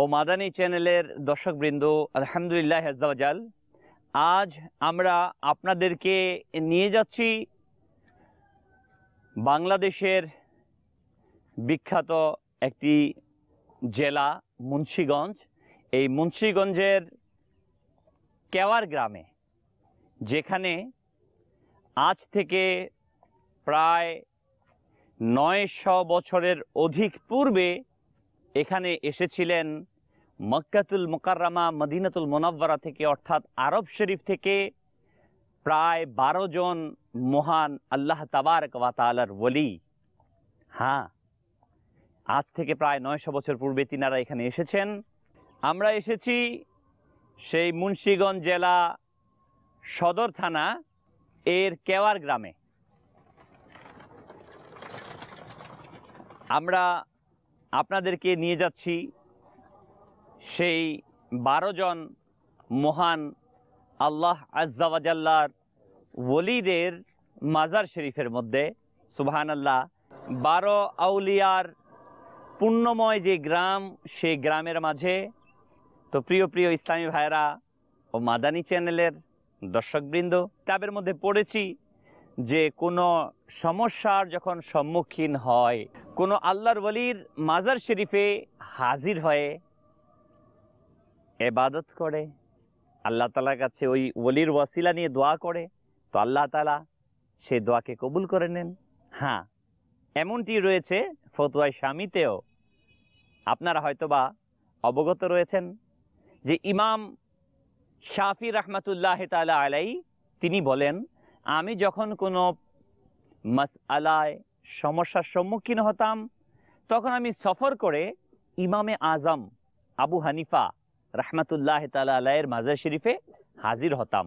ও মাদানী চ্যানেলের দর্শকবৃন্দ আলহামদুলিল্লাহ হেজাল আজ আমরা আপনাদেরকে নিয়ে যাচ্ছি বাংলাদেশের বিখ্যাত একটি জেলা মুন্সীগঞ্জ এই মুন্সীগঞ্জের কেওয়ার গ্রামে যেখানে আজ থেকে প্রায় নয়শ বছরের অধিক পূর্বে এখানে এসেছিলেন মক্কাতুল মোকাররমা মদিনাতুল মোনাব্বারা থেকে অর্থাৎ আরব শরীফ থেকে প্রায় বারো জন মহান আল্লাহ তাবারক ওয়াতালার ওলি হ্যাঁ আজ থেকে প্রায় নয়শো বছর পূর্বে তিনারা এখানে এসেছেন আমরা এসেছি সেই মুন্সীগঞ্জ জেলা সদর থানা এর কেওয়ার গ্রামে আমরা আপনাদেরকে নিয়ে যাচ্ছি সেই বারো জন মহান আল্লাহ আজাল্লার ওলিদের মাজার শরীফের মধ্যে সুবাহান আল্লাহ বারো আউলিয়ার পুণ্যময় যে গ্রাম সেই গ্রামের মাঝে তো প্রিয় প্রিয় ইসলামী ভাইরা ও মাদানী চ্যানেলের দর্শকবৃন্দ তাদের মধ্যে পড়েছি যে কোনো সমস্যার যখন সম্মুখীন হয় কোনো আল্লাহর বলির মাজার শরীফে হাজির হয়ে এবাদত করে আল্লাহ তালার কাছে ওই ওলির ওয়াসিলা নিয়ে দোয়া করে তো আল্লাহ তালা সে দোয়াকে কবুল করে নেন হ্যাঁ এমনটি রয়েছে ফতুয়া স্বামীতেও আপনারা হয়তোবা অবগত রয়েছেন যে ইমাম শাফি রহমাতুল্লাহ তালা আলাই তিনি বলেন আমি যখন কোনো মাস আলায় সমস্যার সম্মুখীন হতাম তখন আমি সফর করে ইমামে আজম আবু হানিফা রহমাতুল্লাহ তালা মাজার শরীফে হাজির হতাম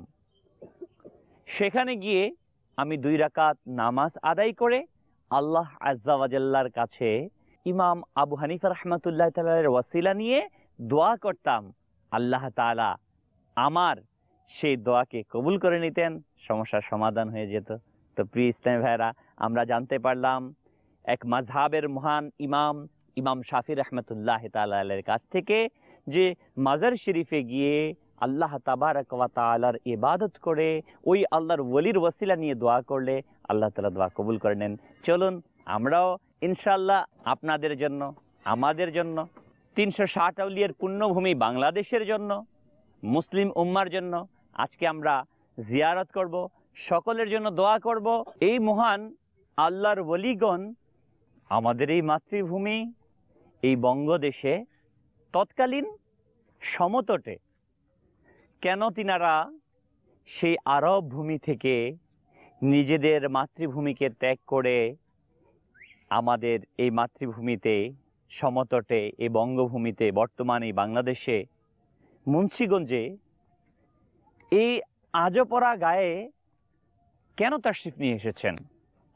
সেখানে গিয়ে আমি দুই রাকাত নামাজ আদায় করে আল্লাহ আজাল্লার কাছে ইমাম আবু হানিফা রহমাতুল্লাহ তালের ওয়াসিলা নিয়ে দোয়া করতাম আল্লাহ তালা আমার সেই দোয়াকে কবুল করে নিতেন সমস্যার সমাধান হয়ে যেত তো প্রিয় ইসলামী ভাইরা আমরা জানতে পারলাম এক মাঝহাবের মহান ইমাম ইমাম শাফি রহমতুল্লাহ তালের কাছ থেকে যে মাজার শরীফে গিয়ে আল্লাহ তাবারকওয়া তালার ইবাদত করে ওই আল্লাহর ওলির ওসিলা নিয়ে দোয়া করলে আল্লাহ তালা দোয়া কবুল করে নেন চলুন আমরাও ইনশাল্লাহ আপনাদের জন্য আমাদের জন্য তিনশো ষাট আউলিয়ার পূর্ণভূমি বাংলাদেশের জন্য মুসলিম উম্মার জন্য আজকে আমরা জিয়ারত করব সকলের জন্য দোয়া করব এই মহান আল্লাহর বলিগণ আমাদের এই মাতৃভূমি এই বঙ্গদেশে তৎকালীন সমতটে কেন তিনারা সেই আরব ভূমি থেকে নিজেদের মাতৃভূমিকে ত্যাগ করে আমাদের এই মাতৃভূমিতে সমতটে এই বঙ্গভূমিতে বর্তমানে বাংলাদেশে মুন্সীগঞ্জে এই আজপরা গায়ে কেন তাশরিফ নিয়ে এসেছেন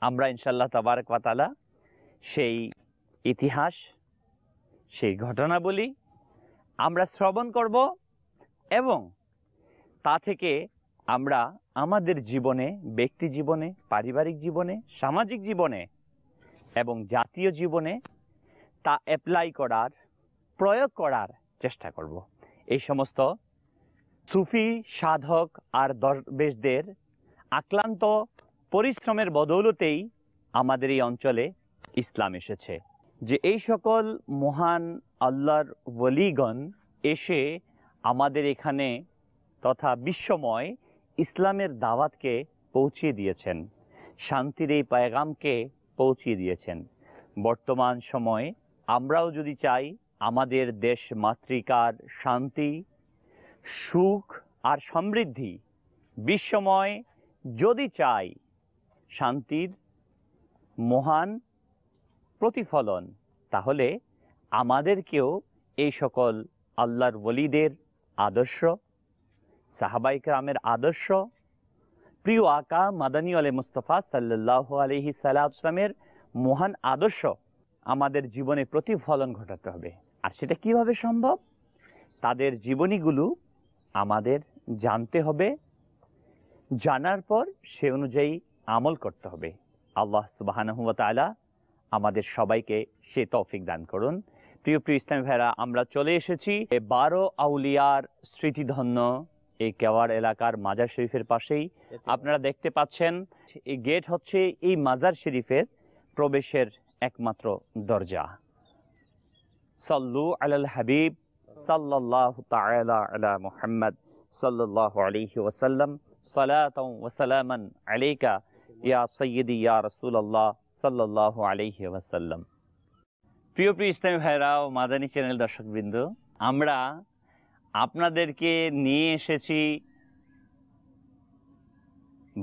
আমরা ইনশাল্লাহ তাবারক পাতালা সেই ইতিহাস সেই বলি আমরা শ্রবণ করব এবং তা থেকে আমরা আমাদের জীবনে ব্যক্তি জীবনে পারিবারিক জীবনে সামাজিক জীবনে এবং জাতীয় জীবনে তা অ্যাপ্লাই করার প্রয়োগ করার চেষ্টা করব এই সমস্ত সুফি সাধক আর দরবেশদের আক্লান্ত পরিশ্রমের বদৌলতেই আমাদের এই অঞ্চলে ইসলাম এসেছে যে এই সকল মহান আল্লাহর ওলিগণ এসে আমাদের এখানে তথা বিশ্বময় ইসলামের দাওয়াতকে পৌঁছিয়ে দিয়েছেন শান্তির এই পায়গামকে পৌঁছিয়ে দিয়েছেন বর্তমান সময়ে আমরাও যদি চাই আমাদের দেশ মাতৃকার শান্তি সুখ আর সমৃদ্ধি বিশ্বময় যদি চাই শান্তির মহান প্রতিফলন তাহলে আমাদেরকেও এই সকল আল্লাহর বলিদের আদর্শ সাহাবাইক রামের আদর্শ প্রিয় আকা মাদানী আলে মুস্তফা সাল্লাহ আলহি সাল্লাহামের মহান আদর্শ আমাদের জীবনে প্রতিফলন ঘটাতে হবে আর সেটা কিভাবে সম্ভব তাদের জীবনীগুলো আমাদের জানতে হবে জানার পর সে অনুযায়ী আমল করতে হবে আল্লাহ সুবাহানহমতালা আমাদের সবাইকে সে তৌফিক দান করুন প্রিয় প্রিয় ইসলাম ভাইরা আমরা চলে এসেছি এ বারো আউলিয়ার স্মৃতিধন্য এই কেওয়ার এলাকার মাজার শরীফের পাশেই আপনারা দেখতে পাচ্ছেন এই গেট হচ্ছে এই মাজার শরীফের প্রবেশের একমাত্র দরজা সল্লু আলাল হাবিব صلى الله تعالى على محمد صلى الله عليه وسلم صلاة وسلاما عليك يا سيدي يا رسول الله صلى الله عليه وسلم প্রিয় প্রিয় ইসলামী ভাইরা ও মাদানী চ্যানেল দর্শকবৃন্দ আমরা আপনাদেরকে নিয়ে এসেছি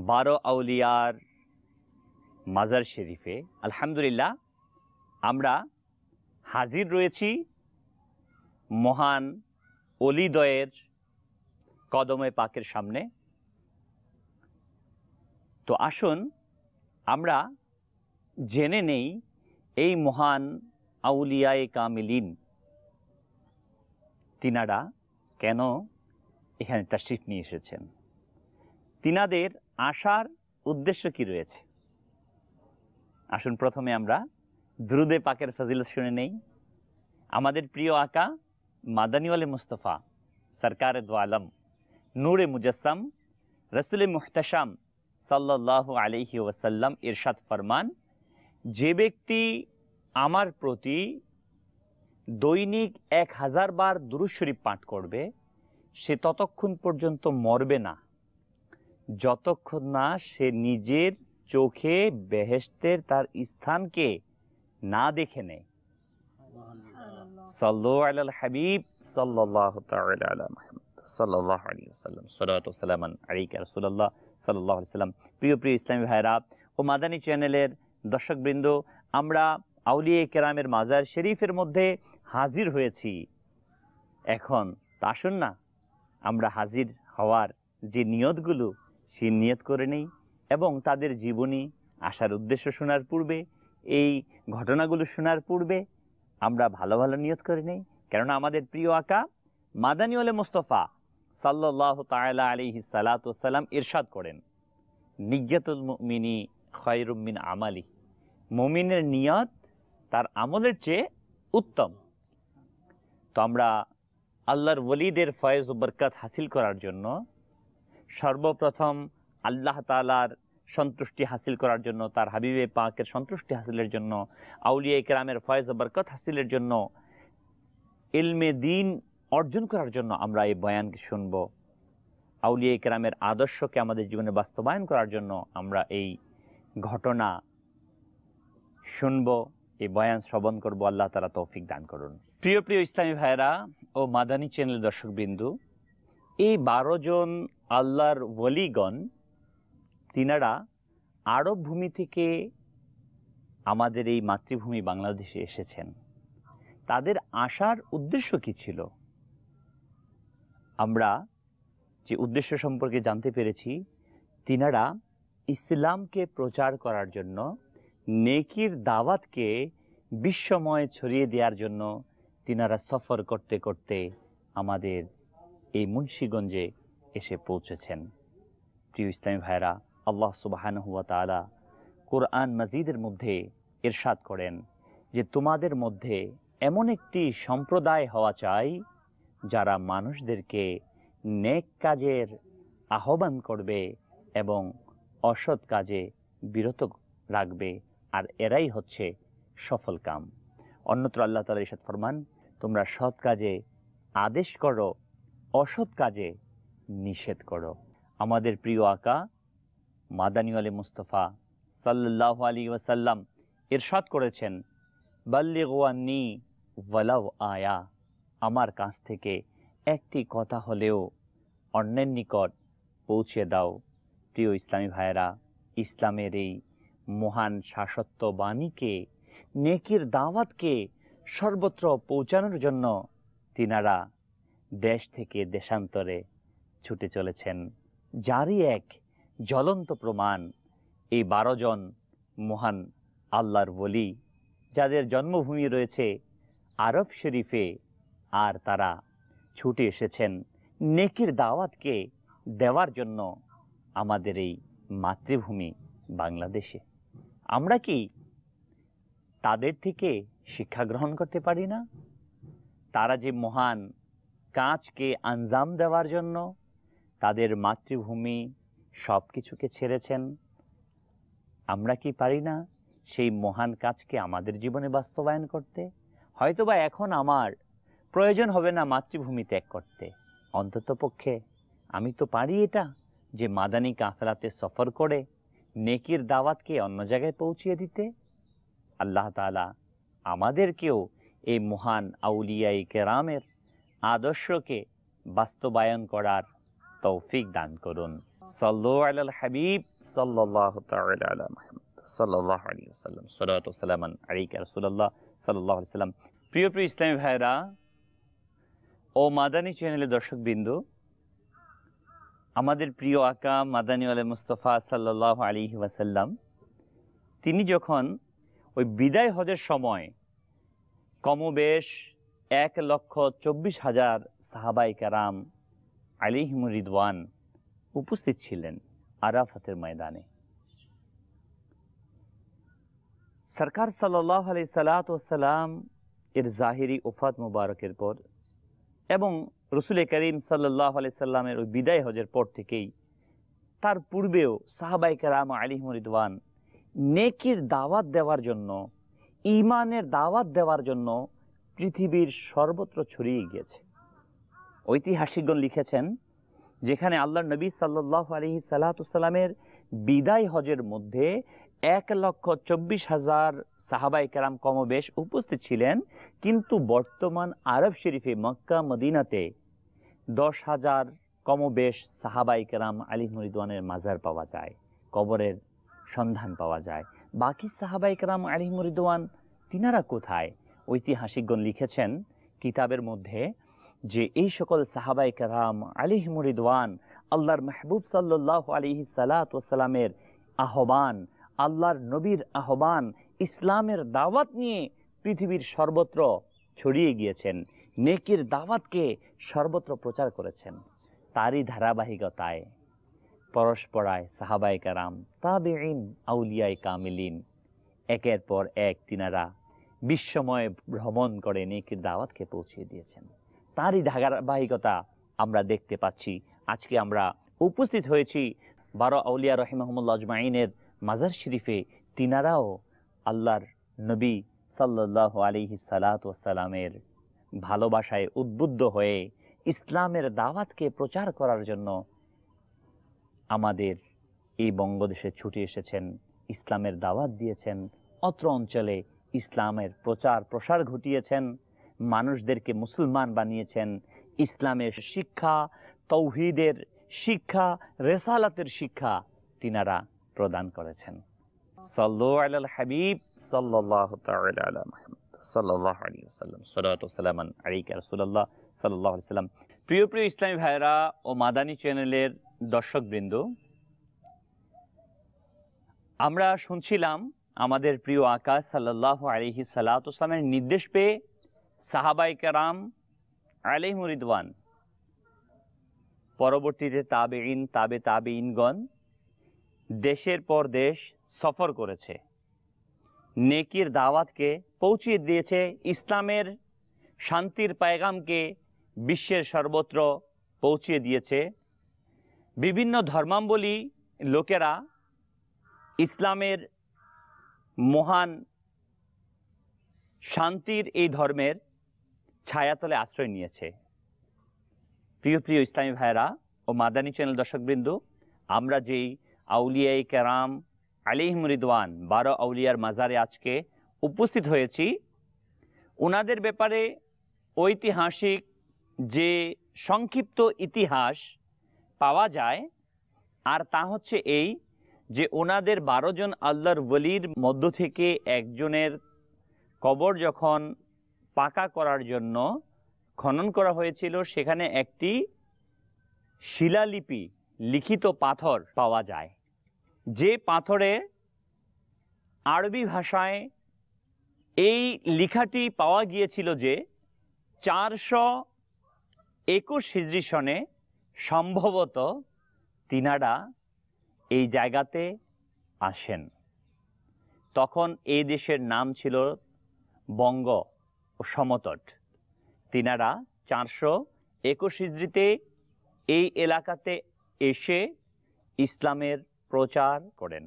বারো আউলিয়ার মাজার শরীফে আলহামদুলিল্লাহ আমরা হাজির রয়েছি মহান অলিদয়ের কদমে পাকের সামনে তো আসুন আমরা জেনে নেই এই মহান আউলিয়ায় কামিলিন তিনারা কেন এখানে তাশরিফ নিয়ে এসেছেন তিনাদের আসার উদ্দেশ্য কি রয়েছে আসুন প্রথমে আমরা দ্রুদে পাকের ফাজিল শুনে নেই আমাদের প্রিয় আঁকা মাদানিওয়ালে वाले मुस्तफ़ा सरकार दोआलम নূরে মুজসম রসুল মুহতাম সাল্লাহ আলহি ওসাল্লাম ইরশাদ ফরমান যে ব্যক্তি আমার প্রতি দৈনিক এক হাজার বার দুরুশরীফ পাঠ করবে সে ততক্ষণ পর্যন্ত মরবে না যতক্ষণ না সে নিজের চোখে বেহেস্তের তার স্থানকে না দেখে নেয় সাল্লু আলাল হাবিব সাল্লাহ সাল্লাহ আলী সাল্লাম সাল্লাম আলিকা রসুল্লাহ সাল্লাহ প্রিয় প্রিয় ইসলামী ভাইরা ও মাদানী চ্যানেলের দর্শকবৃন্দ আমরা আউলিয়া কেরামের মাজার শরীফের মধ্যে হাজির হয়েছি এখন তা শুন না আমরা হাজির হওয়ার যে নিয়তগুলো সে নিয়ত করে নেই এবং তাদের জীবনী আসার উদ্দেশ্য শোনার পূর্বে এই ঘটনাগুলো শোনার পূর্বে আমরা ভালো ভালো নিয়ত করি নেই কেননা আমাদের প্রিয় আঁকা মাদানী আলে মুস্তফা সাল্লাহ তালা আলী সালাতাম ইরশাদ করেন নিজ্ঞাতুল মিনি খয়রুমিন আমালি মমিনের নিয়ত তার আমলের চেয়ে উত্তম তো আমরা আল্লাহর ওলিদের ফয়েজ ও বরকাত হাসিল করার জন্য সর্বপ্রথম আল্লাহ তালার সন্তুষ্টি হাসিল করার জন্য তার হাবিবে পাকের সন্তুষ্টি হাসিলের জন্য আউলিয়া কেরামের ফয়েজ বরকত হাসিলের জন্য ইলমে দিন অর্জন করার জন্য আমরা এই বয়ানকে শুনব আউলিয়া কেরামের আদর্শকে আমাদের জীবনে বাস্তবায়ন করার জন্য আমরা এই ঘটনা শুনব এই বয়ান শ্রবণ করব আল্লাহ তারা তৌফিক দান করুন প্রিয় প্রিয় ইসলামী ভাইরা ও মাদানী চ্যানেল দর্শকবিন্দু এই বারো জন আল্লাহর ওলিগণ তিনারা আরব ভূমি থেকে আমাদের এই মাতৃভূমি বাংলাদেশে এসেছেন তাদের আসার উদ্দেশ্য কি ছিল আমরা যে উদ্দেশ্য সম্পর্কে জানতে পেরেছি তিনারা ইসলামকে প্রচার করার জন্য নেকির দাওয়াতকে বিশ্বময় ছড়িয়ে দেওয়ার জন্য তিনারা সফর করতে করতে আমাদের এই মুন্সীগঞ্জে এসে পৌঁছেছেন প্রিয় ইসলামী ভাইরা আল্লাহ সুবাহানহুয়া তালা কোরআন মজিদের মধ্যে এরশাদ করেন যে তোমাদের মধ্যে এমন একটি সম্প্রদায় হওয়া চাই যারা মানুষদেরকে নেক কাজের আহ্বান করবে এবং অসৎ কাজে বিরত রাখবে আর এরাই হচ্ছে সফল কাম অন্যত্র আল্লাহ তালা ইসাদ ফরমান তোমরা সৎ কাজে আদেশ করো অসৎ কাজে নিষেধ করো আমাদের প্রিয় আঁকা মাদানী আলী মুস্তফা সাল্লাহ আলী ওয়াসাল্লাম এরশাদ করেছেন বাল্লি গোয়ানি ওয়ালাউ আয়া আমার কাছ থেকে একটি কথা হলেও অন্যের নিকট পৌঁছে দাও প্রিয় ইসলামী ভাইয়েরা ইসলামের এই মহান শাসত্ব বাণীকে নেকির দাওয়াতকে সর্বত্র পৌঁছানোর জন্য তিনারা দেশ থেকে দেশান্তরে ছুটে চলেছেন যারই এক জ্বলন্ত প্রমাণ এই বারো জন মহান আল্লাহর বলি যাদের জন্মভূমি রয়েছে আরব শরীফে আর তারা ছুটে এসেছেন নেকির দাওয়াতকে দেওয়ার জন্য আমাদের এই মাতৃভূমি বাংলাদেশে আমরা কি তাদের থেকে শিক্ষা গ্রহণ করতে পারি না তারা যে মহান কাজকে আঞ্জাম দেওয়ার জন্য তাদের মাতৃভূমি সব কিছুকে ছেড়েছেন আমরা কি পারি না সেই মহান কাজকে আমাদের জীবনে বাস্তবায়ন করতে হয়তোবা এখন আমার প্রয়োজন হবে না মাতৃভূমি ত্যাগ করতে অন্তত পক্ষে আমি তো পারি এটা যে মাদানী কাঁফলাতে সফর করে নেকির দাওয়াতকে অন্য জায়গায় পৌঁছিয়ে দিতে আল্লাহ তালা আমাদেরকেও এই মহান আউলিয়াই কেরামের আদর্শকে বাস্তবায়ন করার তৌফিক দান করুন ইসলামী ভাইরা ও মাদানী আমাদের প্রিয় আকা মাদানী আল মুস্তফা সাল্লাহ আলী ওয়াসাল্লাম তিনি যখন ওই বিদায় হজের সময় কমবেশ এক লক্ষ চব্বিশ হাজার সাহাবাই কারাম আলিহিম রিদওয়ান উপস্থিত ছিলেন আরাফাতের ময়দানে সরকার সাল্লাহ আলি সালাতাম এর জাহিরি ওফাত মুবারকের পর এবং রসুলে করিম সাল্লাহ আলি সাল্লামের ওই বিদায় হজের পর থেকেই তার পূর্বেও সাহাবাইকে রাম আলী মরিদওয়ান নেকির দাওয়াত দেওয়ার জন্য ইমানের দাওয়াত দেওয়ার জন্য পৃথিবীর সর্বত্র ছড়িয়ে গিয়েছে ঐতিহাসিকগণ লিখেছেন যেখানে আল্লাহ নবী সাল্লাহ আলহি সাল্লাতামের বিদায় হজের মধ্যে এক লক্ষ চব্বিশ হাজার সাহাবাই কালাম কমবেশ উপস্থিত ছিলেন কিন্তু বর্তমান আরব শরীফে মক্কা মদিনাতে দশ হাজার কমবেশ সাহাবাই কালাম আলী মরিদওয়ানের মাজার পাওয়া যায় কবরের সন্ধান পাওয়া যায় বাকি সাহাবাই কালাম আলী মরিদওয়ান তিনারা কোথায় ঐতিহাসিকগণ লিখেছেন কিতাবের মধ্যে যে এই সকল সাহাবাই কারাম আলিহ মুরিদওয়ান আল্লাহর মাহবুব সাল্লাহ আলিহি সালাতামের আহ্বান আল্লাহর নবীর আহ্বান ইসলামের দাওয়াত নিয়ে পৃথিবীর সর্বত্র ছড়িয়ে গিয়েছেন নেকির দাওয়াতকে সর্বত্র প্রচার করেছেন তারই ধারাবাহিকতায় পরস্পরায় সাহাবাই কারাম তাবেইন আউলিয়ায় কামিলিন একের পর এক তিনারা বিশ্বময় ভ্রমণ করে নেকির দাওয়াতকে পৌঁছে দিয়েছেন তারই ধারাবাহিকতা আমরা দেখতে পাচ্ছি আজকে আমরা উপস্থিত হয়েছি বারো আউলিয়া রহিমাহমুল্লা আজমাইনের মাজার শরীফে তিনারাও আল্লাহর নবী সাল্লাহ আলিহি সালাতামের ভালোবাসায় উদ্বুদ্ধ হয়ে ইসলামের দাওয়াতকে প্রচার করার জন্য আমাদের এই বঙ্গদেশে ছুটে এসেছেন ইসলামের দাওয়াত দিয়েছেন অত্র অঞ্চলে ইসলামের প্রচার প্রসার ঘটিয়েছেন মানুষদেরকে মুসলমান বানিয়েছেন ইসলামের শিক্ষা তৌহিদের শিক্ষা রেসালাতের শিক্ষা তিনারা প্রদান করেছেন সাল্লু হাবিব সাল্লাহ সাল্লাম সাল্লাম প্রিয় প্রিয় ইসলামী ভাইরা ও মাদানী চ্যানেলের দর্শকবৃন্দ আমরা শুনছিলাম আমাদের প্রিয় আকাশ সাল্লাহ আলিহি সাল্লা সাল্লামের নির্দেশ পেয়ে সাহাবাই কারাম আলিম পরবর্তীতে তাবে ইন তাবে তাবে ইনগণ দেশের পর দেশ সফর করেছে নেকির দাওয়াতকে পৌঁছিয়ে দিয়েছে ইসলামের শান্তির পায়গামকে বিশ্বের সর্বত্র পৌঁছিয়ে দিয়েছে বিভিন্ন ধর্মাম্বলী লোকেরা ইসলামের মহান শান্তির এই ধর্মের ছায়াতলে আশ্রয় নিয়েছে প্রিয় প্রিয় ইসলামী ভাইরা ও মাদানী চ্যানেল দর্শকবৃন্দ আমরা যেই আউলিয়াই কেরাম আলিহ রিদওয়ান বারো আউলিয়ার মাজারে আজকে উপস্থিত হয়েছি ওনাদের ব্যাপারে ঐতিহাসিক যে সংক্ষিপ্ত ইতিহাস পাওয়া যায় আর তা হচ্ছে এই যে ওনাদের বারোজন আল্লাহর বলির মধ্য থেকে একজনের কবর যখন পাকা করার জন্য খনন করা হয়েছিল সেখানে একটি শিলালিপি লিখিত পাথর পাওয়া যায় যে পাথরে আরবি ভাষায় এই লিখাটি পাওয়া গিয়েছিল যে চারশো একুশ হিজড়ি সনে সম্ভবত তিনারা এই জায়গাতে আসেন তখন এই দেশের নাম ছিল বঙ্গ ও সমতট তিনারা চারশো একুশ ইজরিতে এই এলাকাতে এসে ইসলামের প্রচার করেন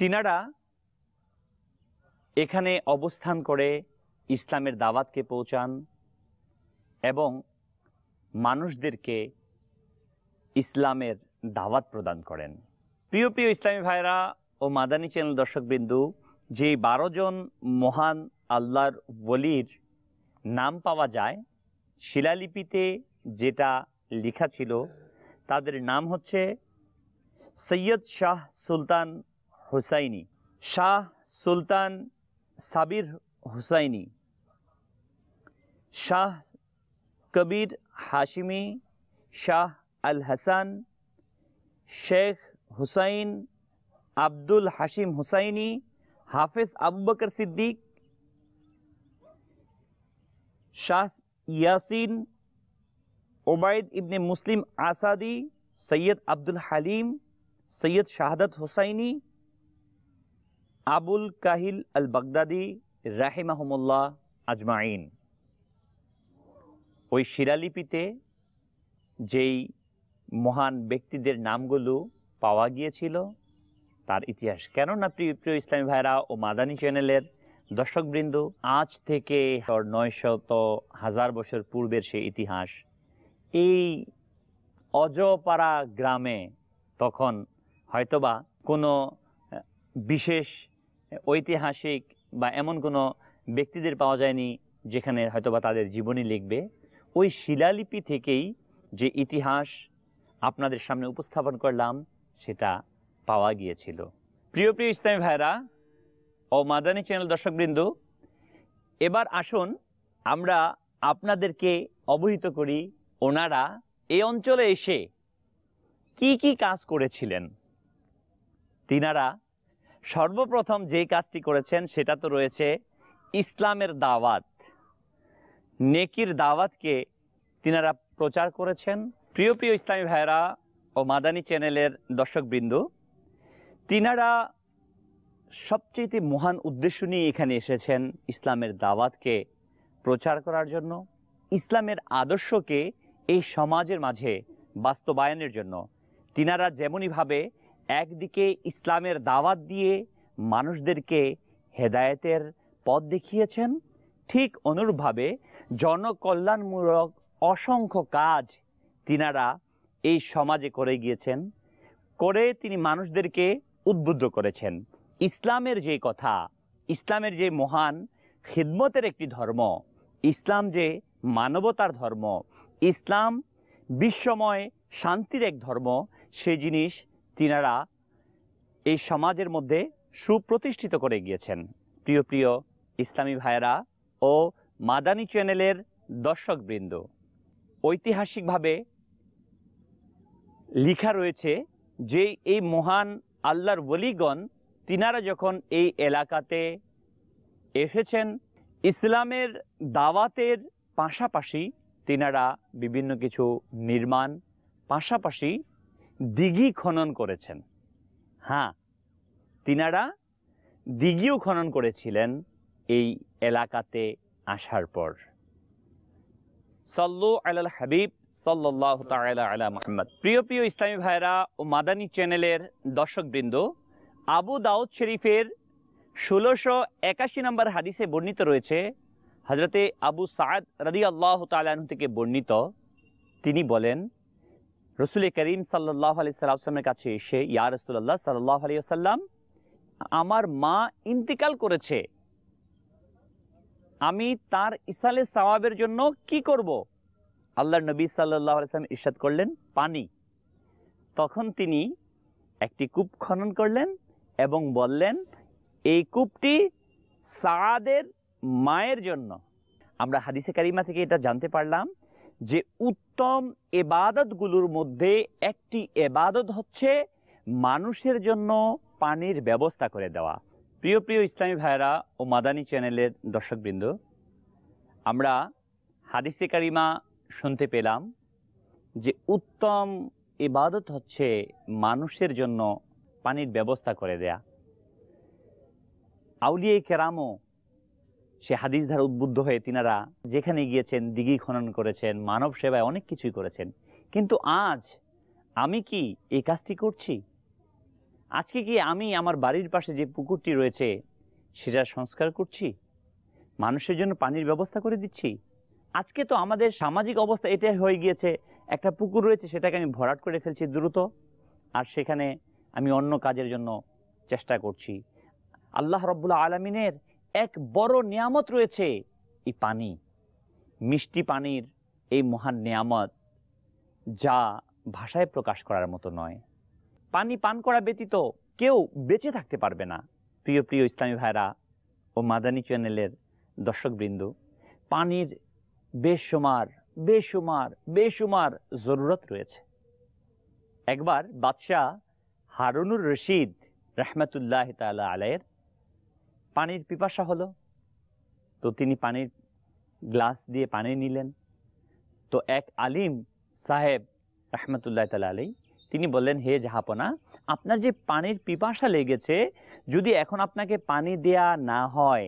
তিনারা এখানে অবস্থান করে ইসলামের দাওয়াতকে পৌঁছান এবং মানুষদেরকে ইসলামের দাওয়াত প্রদান করেন প্রিয় প্রিয় ইসলামী ভাইরা ও মাদানী চ্যানেল দর্শকবৃন্দু যে বারো জন মহান আল্লাহর ওলির নাম পাওয়া যায় শিলালিপিতে যেটা লেখা ছিল তাদের নাম হচ্ছে সৈয়দ শাহ সুলতান হুসাইনি শাহ সুলতান সাবির হুসাইনি শাহ কবির হাশিমি শাহ আল হাসান শেখ হুসাইন আব্দুল হাশিম হুসাইনি হাফেজ আবু বকর সিদ্দিক شاہ یاسین عبید ابن مسلم آسادی سید عبد سد آبد الحال سد شاہادت حسین ابول کا بغدادی راہی محملہ اجمائن وہ شرالیپی جی مہان بکر نام گلو پا گیا প্রিয় প্রিয় ইসলামী ভাইরা ও مدانی চ্যানেলের দর্শকবৃন্দ আজ থেকে নয়শত হাজার বছর পূর্বের সেই ইতিহাস এই অজপাড়া গ্রামে তখন হয়তোবা কোনো বিশেষ ঐতিহাসিক বা এমন কোনো ব্যক্তিদের পাওয়া যায়নি যেখানে হয়তোবা তাদের জীবনী লিখবে ওই শিলালিপি থেকেই যে ইতিহাস আপনাদের সামনে উপস্থাপন করলাম সেটা পাওয়া গিয়েছিল প্রিয় প্রিয় ইসলামী ভাইরা ও মাদানী চ্যানেল দর্শকবৃন্দ এবার আসুন আমরা আপনাদেরকে অবহিত করি ওনারা এ অঞ্চলে এসে কি কি কাজ করেছিলেন তিনারা সর্বপ্রথম যে কাজটি করেছেন সেটা তো রয়েছে ইসলামের দাওয়াত নেকির দাওয়াতকে তিনারা প্রচার করেছেন প্রিয় প্রিয় ইসলামী ভাইরা ও মাদানী চ্যানেলের দর্শকবৃন্দ তিনারা সবচেয়ে মহান উদ্দেশ্য নিয়ে এখানে এসেছেন ইসলামের দাওয়াতকে প্রচার করার জন্য ইসলামের আদর্শকে এই সমাজের মাঝে বাস্তবায়নের জন্য তিনারা যেমনইভাবে একদিকে ইসলামের দাওয়াত দিয়ে মানুষদেরকে হেদায়েতের পথ দেখিয়েছেন ঠিক অনুরূপভাবে জনকল্যাণমূলক অসংখ্য কাজ তিনারা এই সমাজে করে গিয়েছেন করে তিনি মানুষদেরকে উদ্বুদ্ধ করেছেন ইসলামের যে কথা ইসলামের যে মহান খিদমতের একটি ধর্ম ইসলাম যে মানবতার ধর্ম ইসলাম বিশ্বময় শান্তির এক ধর্ম সে জিনিস তিনারা এই সমাজের মধ্যে সুপ্রতিষ্ঠিত করে গিয়েছেন প্রিয় প্রিয় ইসলামী ভাইয়েরা ও মাদানী চ্যানেলের দর্শকবৃন্দ ঐতিহাসিকভাবে লিখা রয়েছে যে এই মহান আল্লাহর বলিগণ তিনারা যখন এই এলাকাতে এসেছেন ইসলামের দাওয়াতের পাশাপাশি তিনারা বিভিন্ন কিছু নির্মাণ পাশাপাশি দিঘি খনন করেছেন হ্যাঁ তিনারা দিঘিও খনন করেছিলেন এই এলাকাতে আসার পর সল্লু আল হাবিব সল্লাহ তালা আলা মোহাম্মদ প্রিয় প্রিয় ইসলামী ভাইরা ও মাদানী চ্যানেলের দর্শকবৃন্দ আবু দাউদ শরীফের ষোলোশো একাশি নম্বর হাদিসে বর্ণিত রয়েছে হজরতে আবু সাদ রদি আল্লাহ তালাহ থেকে বর্ণিত তিনি বলেন রসুল করিম সাল্লাহ আলি সাল্লামের কাছে এসে ইয়া রসুল্লাহ সাল্লাহ আলি সাল্লাম আমার মা ইন্তিকাল করেছে আমি তার ইসালে সওয়াবের জন্য কি করব। আল্লাহ নবী সাল্লাহ আলিয়াল্লাম ইশাদ করলেন পানি তখন তিনি একটি কূপ খনন করলেন এবং বললেন এই কূপটি সাদের মায়ের জন্য আমরা হাদিসে কারিমা থেকে এটা জানতে পারলাম যে উত্তম এবাদতগুলোর মধ্যে একটি এবাদত হচ্ছে মানুষের জন্য পানির ব্যবস্থা করে দেওয়া প্রিয় প্রিয় ইসলামী ভাইরা ও মাদানী চ্যানেলের দর্শকবৃন্দ আমরা হাদিসে কারিমা শুনতে পেলাম যে উত্তম ইবাদত হচ্ছে মানুষের জন্য পানির ব্যবস্থা করে দেয়া আউলিয়ে কেরামও সে হাদিস ধারা উদ্বুদ্ধ হয়ে তিনারা যেখানে গিয়েছেন দিঘি খনন করেছেন মানব সেবায় অনেক কিছুই করেছেন কিন্তু আজ আমি কি এই কাজটি করছি আজকে কি আমি আমার বাড়ির পাশে যে পুকুরটি রয়েছে সেটা সংস্কার করছি মানুষের জন্য পানির ব্যবস্থা করে দিচ্ছি আজকে তো আমাদের সামাজিক অবস্থা এটাই হয়ে গিয়েছে একটা পুকুর রয়েছে সেটাকে আমি ভরাট করে ফেলছি দ্রুত আর সেখানে আমি অন্য কাজের জন্য চেষ্টা করছি আল্লাহ রব্বুল্লা আলমিনের এক বড় নিয়ামত রয়েছে এই পানি মিষ্টি পানির এই মহান নিয়ামত যা ভাষায় প্রকাশ করার মতো নয় পানি পান করা ব্যতীত কেউ বেঁচে থাকতে পারবে না প্রিয় প্রিয় ইসলামী ভাইরা ও মাদানী চ্যানেলের দর্শকবৃন্দ পানির বেসুমার বেসুমার বেসুমার জরুরত রয়েছে একবার বাদশাহ হারুনুর রশিদ রহমতুল্লাহ তাল আলায়ের পানির পিপাসা হলো তো তিনি পানির গ্লাস দিয়ে পানি নিলেন তো এক আলিম সাহেব রহমতুল্লাহ তাল আলী তিনি বললেন হে জাহাপনা আপনার যে পানির পিপাসা লেগেছে যদি এখন আপনাকে পানি দেয়া না হয়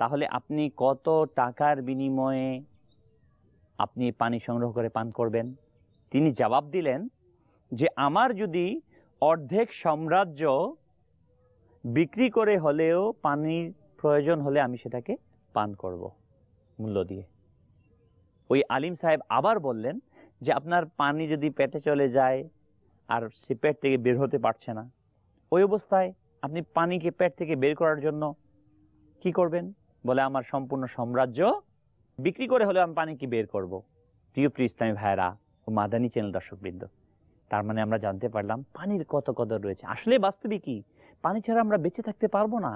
তাহলে আপনি কত টাকার বিনিময়ে আপনি পানি সংগ্রহ করে পান করবেন তিনি জবাব দিলেন যে আমার যদি অর্ধেক সাম্রাজ্য বিক্রি করে হলেও পানির প্রয়োজন হলে আমি সেটাকে পান করব মূল্য দিয়ে ওই আলিম সাহেব আবার বললেন যে আপনার পানি যদি পেটে চলে যায় আর সে পেট থেকে বের হতে পারছে না ওই অবস্থায় আপনি পানিকে পেট থেকে বের করার জন্য কি করবেন বলে আমার সম্পূর্ণ সাম্রাজ্য বিক্রি করে হলেও আমি পানিকে বের করব প্রিয় প্রিয় ইসলামী ভাইরা ও মাদানী চ্যানেল দর্শকবৃন্দ তার মানে আমরা জানতে পারলাম পানির কত কদর রয়েছে আসলে বাস্তবে কি পানি ছাড়া আমরা বেঁচে থাকতে পারবো না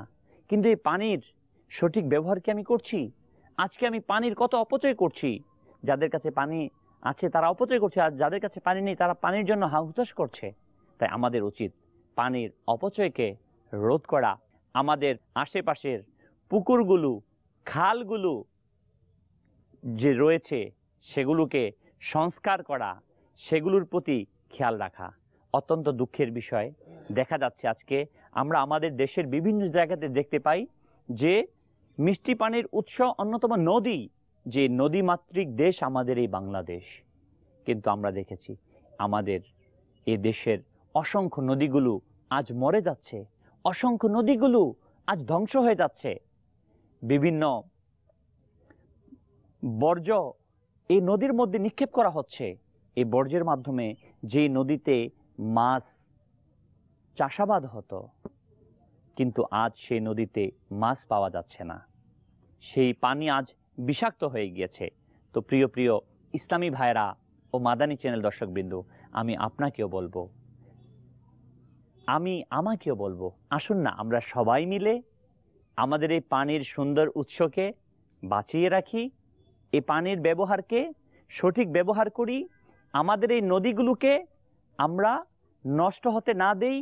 কিন্তু এই পানির সঠিক ব্যবহার কি আমি করছি আজকে আমি পানির কত অপচয় করছি যাদের কাছে পানি আছে তারা অপচয় করছে আর যাদের কাছে পানি নেই তারা পানির জন্য হাহুতাস করছে তাই আমাদের উচিত পানির অপচয়কে রোধ করা আমাদের আশেপাশের পুকুরগুলো খালগুলো যে রয়েছে সেগুলোকে সংস্কার করা সেগুলোর প্রতি খেয়াল রাখা অত্যন্ত দুঃখের বিষয় দেখা যাচ্ছে আজকে আমরা আমাদের দেশের বিভিন্ন জায়গাতে দেখতে পাই যে মিষ্টি পানির উৎস অন্যতম নদী যে নদীমাতৃক দেশ আমাদের এই বাংলাদেশ কিন্তু আমরা দেখেছি আমাদের এ দেশের অসংখ্য নদীগুলো আজ মরে যাচ্ছে অসংখ্য নদীগুলো আজ ধ্বংস হয়ে যাচ্ছে বিভিন্ন বর্জ্য এই নদীর মধ্যে নিক্ষেপ করা হচ্ছে এই বর্জ্যের মাধ্যমে যে নদীতে মাছ চাষাবাদ হতো কিন্তু আজ সেই নদীতে মাছ পাওয়া যাচ্ছে না সেই পানি আজ বিষাক্ত হয়ে গিয়েছে তো প্রিয় প্রিয় ইসলামী ভাইরা ও মাদানী চ্যানেল দর্শকবৃন্দ আমি আপনাকেও বলবো আমি আমাকেও বলবো আসুন না আমরা সবাই মিলে আমাদের এই পানির সুন্দর উৎসকে বাঁচিয়ে রাখি এই পানির ব্যবহারকে সঠিক ব্যবহার করি আমাদের এই নদীগুলোকে আমরা নষ্ট হতে না দেই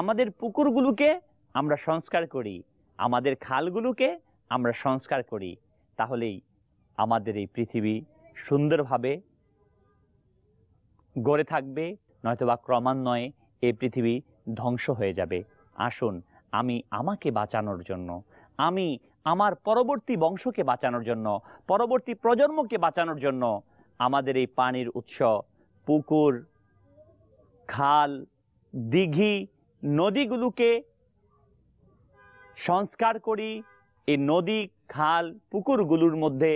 আমাদের পুকুরগুলোকে আমরা সংস্কার করি আমাদের খালগুলোকে আমরা সংস্কার করি তাহলেই আমাদের এই পৃথিবী সুন্দরভাবে গড়ে থাকবে নয়তোবা ক্রমান্বয়ে এই পৃথিবী ধ্বংস হয়ে যাবে আসুন আমি আমাকে বাঁচানোর জন্য আমি আমার পরবর্তী বংশকে বাঁচানোর জন্য পরবর্তী প্রজন্মকে বাঁচানোর জন্য আমাদের এই পানির উৎস পুকুর খাল দিঘি নদীগুলোকে সংস্কার করি এই নদী খাল পুকুরগুলোর মধ্যে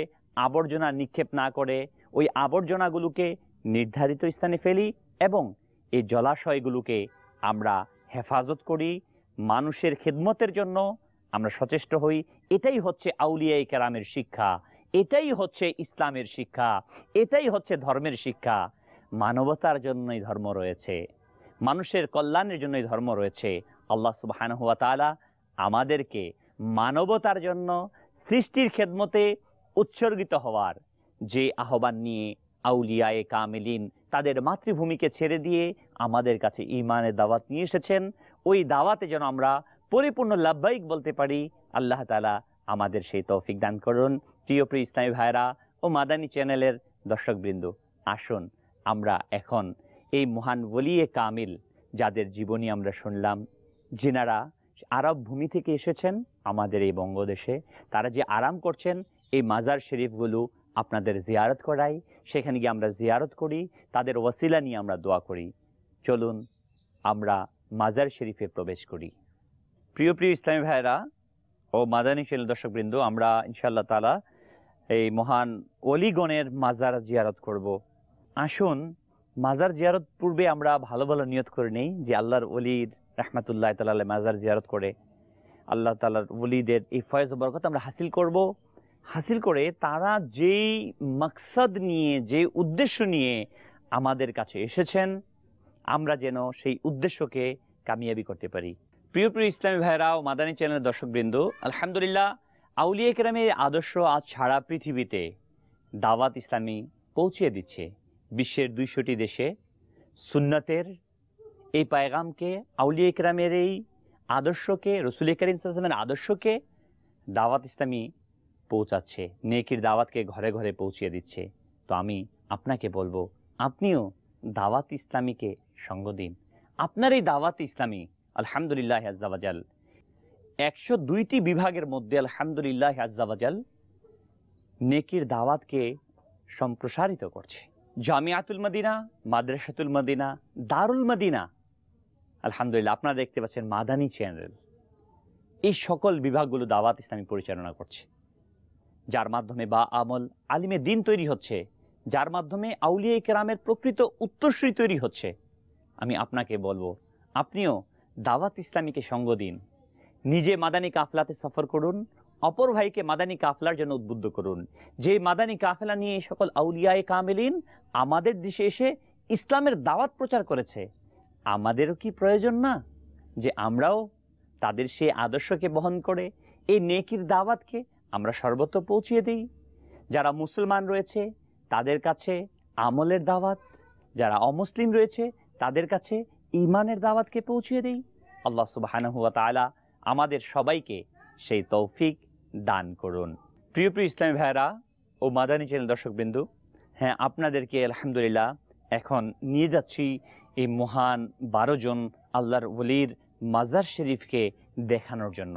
আবর্জনা নিক্ষেপ না করে ওই আবর্জনাগুলোকে নির্ধারিত স্থানে ফেলি এবং এই জলাশয়গুলোকে আমরা হেফাজত করি মানুষের খেদমতের জন্য আমরা সচেষ্ট হই এটাই হচ্ছে আউলিয়াই কেরামের শিক্ষা এটাই হচ্ছে ইসলামের শিক্ষা এটাই হচ্ছে ধর্মের শিক্ষা মানবতার জন্যই ধর্ম রয়েছে মানুষের কল্যাণের জন্যই ধর্ম রয়েছে আল্লাহ সুবাহান হুয়া তালা আমাদেরকে মানবতার জন্য সৃষ্টির খেদমতে উৎসর্গিত হওয়ার যে আহ্বান নিয়ে আউলিয়ায়ে কামেলিন তাদের মাতৃভূমিকে ছেড়ে দিয়ে আমাদের কাছে ইমানের দাওয়াত নিয়ে এসেছেন ওই দাওয়াতে যেন আমরা পরিপূর্ণ লাভবাহিক বলতে পারি আল্লাহ তালা আমাদের সেই তৌফিক দান করুন প্রিয় প্রিয় ইসলামী ভাইরা ও মাদানী চ্যানেলের দর্শকবৃন্দ আসুন আমরা এখন এই মহান বলিয়ে কামিল যাদের জীবনী আমরা শুনলাম যেনারা আরব ভূমি থেকে এসেছেন আমাদের এই বঙ্গদেশে তারা যে আরাম করছেন এই মাজার শরীফগুলো আপনাদের জিয়ারত করাই সেখানে গিয়ে আমরা জিয়ারত করি তাদের ওয়াসিলা নিয়ে আমরা দোয়া করি চলুন আমরা মাজার শরীফে প্রবেশ করি প্রিয় প্রিয় ইসলামী ভাইরা ও মাদানী শেল দর্শকবৃন্দ আমরা ইনশাল্লাহ তালা এই মহান অলিগণের মাজার জিয়ারত করব। আসুন মাজার জিয়ারত পূর্বে আমরা ভালো ভালো নিয়ত করে নেই যে আল্লাহর অলির রহমাতুল্লাহ তাল্লাহ মাজার জিয়ারত করে আল্লাহ তালার অলিদের এই ফয়েজ বরকত আমরা হাসিল করব। হাসিল করে তারা যেই মকসদ নিয়ে যে উদ্দেশ্য নিয়ে আমাদের কাছে এসেছেন আমরা যেন সেই উদ্দেশ্যকে কামিয়াবি করতে পারি প্রিয় প্রিয় ইসলামী ভাইরা ও মাদানী চ্যানেলের দর্শকবৃন্দ আলহামদুলিল্লাহ আউলিয়া কেরামের আদর্শ আজ সারা পৃথিবীতে দাওয়াত ইসলামী পৌঁছিয়ে দিচ্ছে বিশ্বের দুইশোটি দেশে সুন্নাতের এই পায়গামকে আউলিয়া কেরামের এই আদর্শকে রসুল করিম ইসলামের আদর্শকে দাওয়াত ইসলামী পৌঁছাচ্ছে নেকির দাওয়াতকে ঘরে ঘরে পৌঁছিয়ে দিচ্ছে তো আমি আপনাকে বলবো আপনিও দাওয়াত ইসলামীকে সঙ্গ দিন আপনার এই দাওয়াত ইসলামী আলহামদুলিল্লাহ আজাবাজাল একশো দুইটি বিভাগের মধ্যে আলহামদুলিল্লাহ আজাবাজাল নেকির দাওয়াতকে সম্প্রসারিত করছে জামিয়াতুল মদিনা মাদ্রাসাতুল মদিনা দারুল মদিনা আলহামদুলিল্লাহ আপনারা দেখতে পাচ্ছেন মাদানি চ্যানেল এই সকল বিভাগগুলো দাওয়াত ইসলামী পরিচালনা করছে যার মাধ্যমে বা আমল আলিমে দিন তৈরি হচ্ছে যার মাধ্যমে আউলিয়া কেরামের প্রকৃত উত্তরসূরি তৈরি হচ্ছে আমি আপনাকে বলবো আপনিও দাওয়াত ইসলামীকে সঙ্গ দিন নিজে মাদানী কাফলাতে সফর করুন অপর ভাইকে মাদানী কাফলার জন্য উদ্বুদ্ধ করুন যে মাদানী কাফলা নিয়ে সকল আউলিয়ায় কামেলিন আমাদের দেশে এসে ইসলামের দাওয়াত প্রচার করেছে আমাদেরও কি প্রয়োজন না যে আমরাও তাদের সেই আদর্শকে বহন করে এই নেকির দাওয়াতকে আমরা সর্বত্র পৌঁছিয়ে দিই যারা মুসলমান রয়েছে তাদের কাছে আমলের দাওয়াত যারা অমুসলিম রয়েছে তাদের কাছে ইমানের দাওয়াতকে পৌঁছিয়ে দেই আল্লাহ সুবাহানহুয়া আমাদের সবাইকে সেই তৌফিক দান করুন প্রিয় প্রিয় ইসলামী ভাইরা ও মাদানী চ্যানেল দর্শকবৃন্দু হ্যাঁ আপনাদেরকে আলহামদুলিল্লাহ এখন নিয়ে যাচ্ছি এই মহান বারো জন আল্লাহর ওলির মাজার শরীফকে দেখানোর জন্য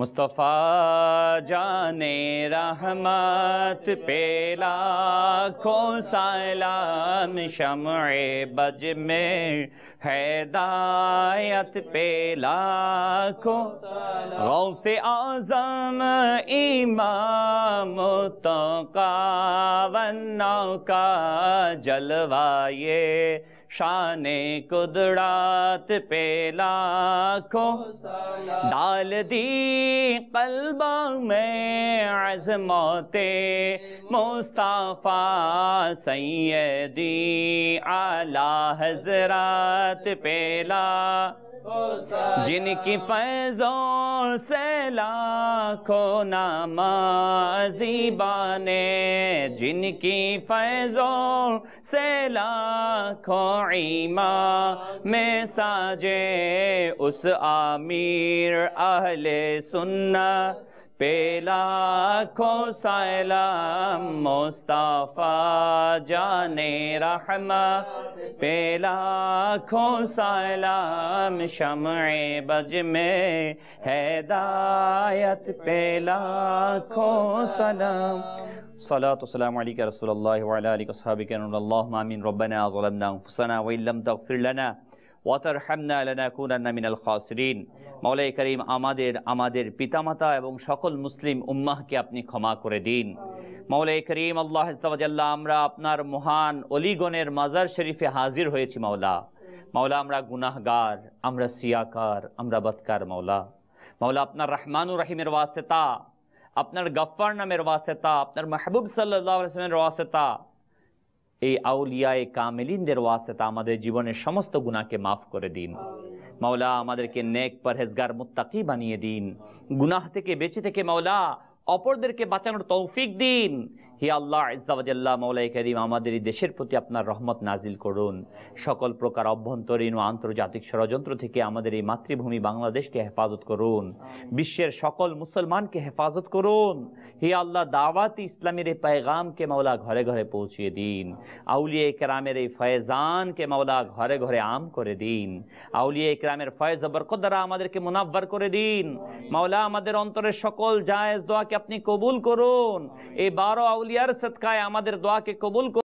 مصطفیٰ جان رحمت پیلا کو سالام شمع بج میں حیدایت پہ پیلا کو غو سے اعظم ایمام ونوں کا جلوائے شان قدرات پہ لاکھوں ڈال دی قلبوں میں آز مصطفیٰ سیدی سید حضرات پہ لاکھوں جن کی فیضوں سے لاکھوں نمازی بانے جن کی فیضوں سے لاکھوں عیمہ میں ساجے اس آمیر اہل سنہ مصطفیٰ بج میں ہدایت سلام سلام صلاة علیکہ علیکہ رسول اللہ صحابہ اللہم آمین ربنا ظلمنا انفسنا رام ح ওয়াতার হামনা আলানা মিনাল খাসরিন মৌলাই করিম আমাদের আমাদের পিতামাতা এবং সকল মুসলিম উম্মাহকে আপনি ক্ষমা করে দিন মৌলাই করিম আল্লাহ ইস্তাবাজাল্লাহ আমরা আপনার মহান অলিগণের মাজার শরীফে হাজির হয়েছি মাওলা মাওলা আমরা গুনাহগার আমরা সিয়াকার আমরা বৎকার মাওলা মাওলা আপনার রহমানুর রহিমের ওয়াসেতা আপনার গফ্ফার নামের ওয়াসেতা আপনার মাহবুব সাল্লাহ আসলামের ওয়াসেতা এই আউলিয়ায় কামেলিনদের ওয়াসেতা আমাদের জীবনের সমস্ত গুণাকে মাফ করে দিন মাওলা আমাদেরকে নেক পরহেজগার মুত্তাকি বানিয়ে দিন গুনাহ থেকে বেঁচে থেকে মাওলা অপরদেরকে বাঁচানোর তৌফিক দিন হি আল্লাহ ইজাবাজাল্লাহ মৌলাই করিম আমাদের এই দেশের প্রতি আপনার রহমত নাজিল করুন সকল প্রকার অভ্যন্তরীণ ও আন্তর্জাতিক ষড়যন্ত্র থেকে আমাদের এই মাতৃভূমি বাংলাদেশকে হেফাজত করুন বিশ্বের সকল মুসলমানকে হেফাজত করুন হি আল্লাহ দাওয়াত ইসলামের এই পায়গামকে মাওলা ঘরে ঘরে পৌঁছিয়ে দিন আউলিয়া ইকরামের এই ফয়েজানকে মাওলা ঘরে ঘরে আম করে দিন আউলিয়া ইকরামের ফয়েজ বরকত দ্বারা আমাদেরকে মুনাব্বার করে দিন মাওলা আমাদের অন্তরের সকল জায়েজ দোয়াকে আপনি কবুল করুন এই বারো আউলিয়া ر ستکائے آمدر دعا کے قبول کو